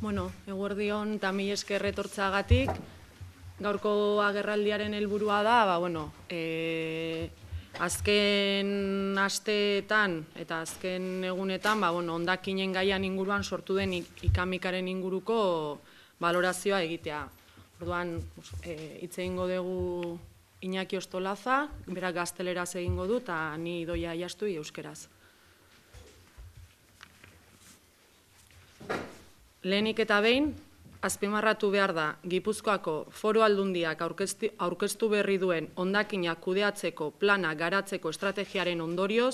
Bueno, eguerdion eta mi eskerretortza agatik, gaurko agerraldiaren helburua da, ba, bueno, e, azken asteetan eta azken egunetan, ba, bueno, ondakinen gaian inguruan sortu den ikamikaren inguruko balorazioa egitea. Orduan, e, eh, ingo dugu Iñaki Ostolaza, berak gazteleraz egingo du, eta ni doia jastu euskeraz. Lehenik eta behin, azpimarratu behar da Gipuzkoako foru aldundiak aurkeztu berri duen ondakinak kudeatzeko plana garatzeko estrategiaren ondorioz,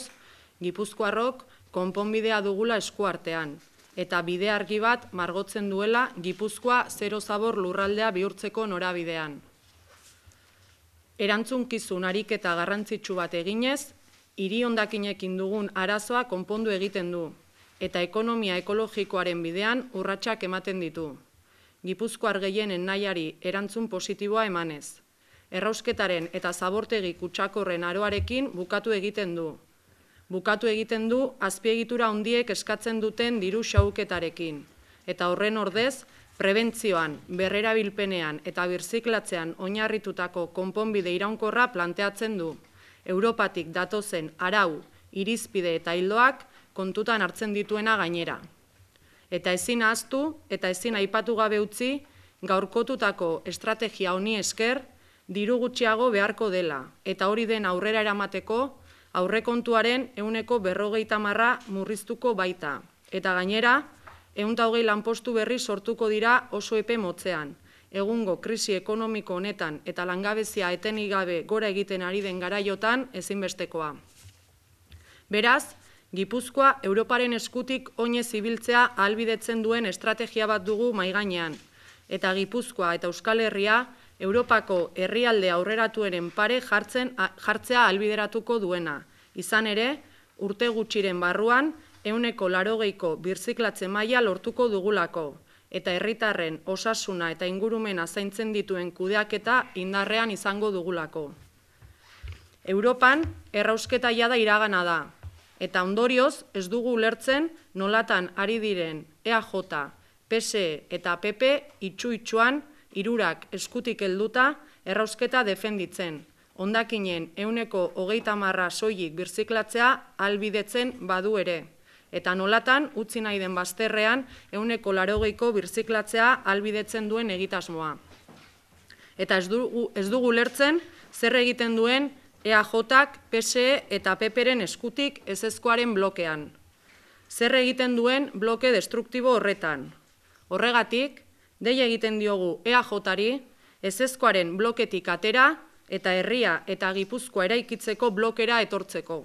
Gipuzkoarrok konponbidea dugula eskuartean, eta bide argi bat margotzen duela Gipuzkoa zero zabor lurraldea bihurtzeko norabidean. Erantzunkizun ariketa garrantzitsu bat eginez, hiri ondakinekin dugun arazoa konpondu egiten du, eta ekonomia ekologikoaren bidean urratsak ematen ditu. Gipuzkoar gehienen nahiari erantzun positiboa emanez. Errausketaren eta zabortegi kutsakorren aroarekin bukatu egiten du. Bukatu egiten du azpiegitura hondiek eskatzen duten diru xauketarekin. Eta horren ordez, prebentzioan, berrerabilpenean eta birziklatzean oinarritutako konponbide iraunkorra planteatzen du. Europatik datozen arau, irizpide eta hildoak, kontutan hartzen dituena gainera. Eta ezin ahaztu eta ezin aipatu gabe utzi gaurkotutako estrategia honi esker diru gutxiago beharko dela eta hori den aurrera eramateko aurrekontuaren ehuneko berrogeita marra murriztuko baita. Eta gainera, ehun hogei lanpostu berri sortuko dira oso epe motzean. Egungo krisi ekonomiko honetan eta langabezia etenik gabe gora egiten ari den garaiotan ezinbestekoa. Beraz, Gipuzkoa Europaren eskutik oine zibiltzea albidetzen duen estrategia bat dugu maiganean. Eta Gipuzkoa eta Euskal Herria Europako herrialde aurreratuenen pare jartzen, jartzea albideratuko duena. Izan ere, urte gutxiren barruan, euneko larogeiko birziklatze maila lortuko dugulako. Eta herritarren osasuna eta ingurumen azaintzen dituen kudeaketa indarrean izango dugulako. Europan, errausketa jada iragana da, Eta ondorioz, ez dugu lertzen nolatan ari diren EAJ, PSE eta PP itxu-itxuan irurak eskutik helduta errausketa defenditzen. Ondakinen euneko hogeita marra soilik birziklatzea albidetzen badu ere. Eta nolatan, utzi nahi den bazterrean, euneko larogeiko birziklatzea albidetzen duen egitasmoa. Eta ez dugu lertzen, zer egiten duen eaj PSE eta PPren eskutik ezezkoaren blokean. Zer egiten duen bloke destruktibo horretan. Horregatik, dei egiten diogu EAJ-ari ezezkoaren bloketik atera eta herria eta gipuzkoa eraikitzeko blokera etortzeko.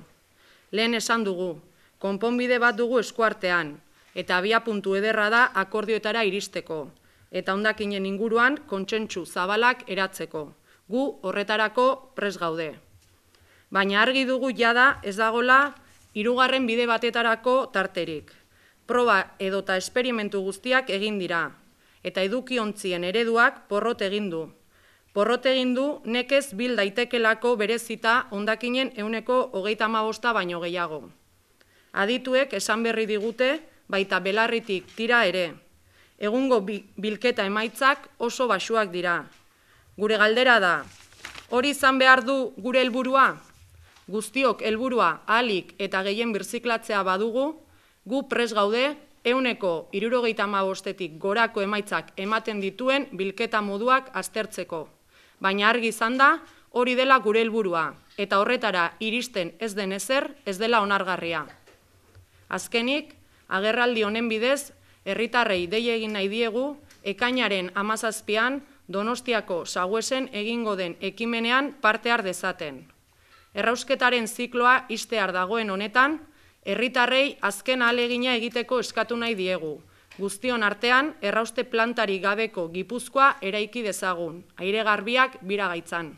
Lehen esan dugu, konponbide bat dugu eskuartean eta abia puntu ederra da akordioetara iristeko eta ondakinen inguruan kontsentsu zabalak eratzeko. Gu horretarako presgaude baina argi dugu jada ez dagola hirugarren bide batetarako tarterik. Proba edota esperimentu guztiak egin dira, eta eduki ontzien ereduak porrot egin du. Porrot egin du nekez bil daitekelako berezita ondakinen euneko hogeita amabosta baino gehiago. Adituek esan berri digute baita belarritik tira ere. Egungo bilketa emaitzak oso basuak dira. Gure galdera da, hori izan behar du gure helburua? guztiok helburua alik eta gehien birziklatzea badugu, gu pres gaude, euneko irurogeita mabostetik gorako emaitzak ematen dituen bilketa moduak aztertzeko. Baina argi izan da, hori dela gure helburua eta horretara iristen ez den ezer, ez dela onargarria. Azkenik, agerraldi honen bidez, herritarrei dei egin nahi diegu, ekainaren amazazpian, Donostiako saguesen egingo den ekimenean parte ardezaten. dezaten. Errausketaren zikloa istear dagoen honetan, herritarrei azken alegina egiteko eskatu nahi diegu. Guztion artean, errauste plantari gabeko gipuzkoa eraiki dezagun, aire garbiak biragaitzan.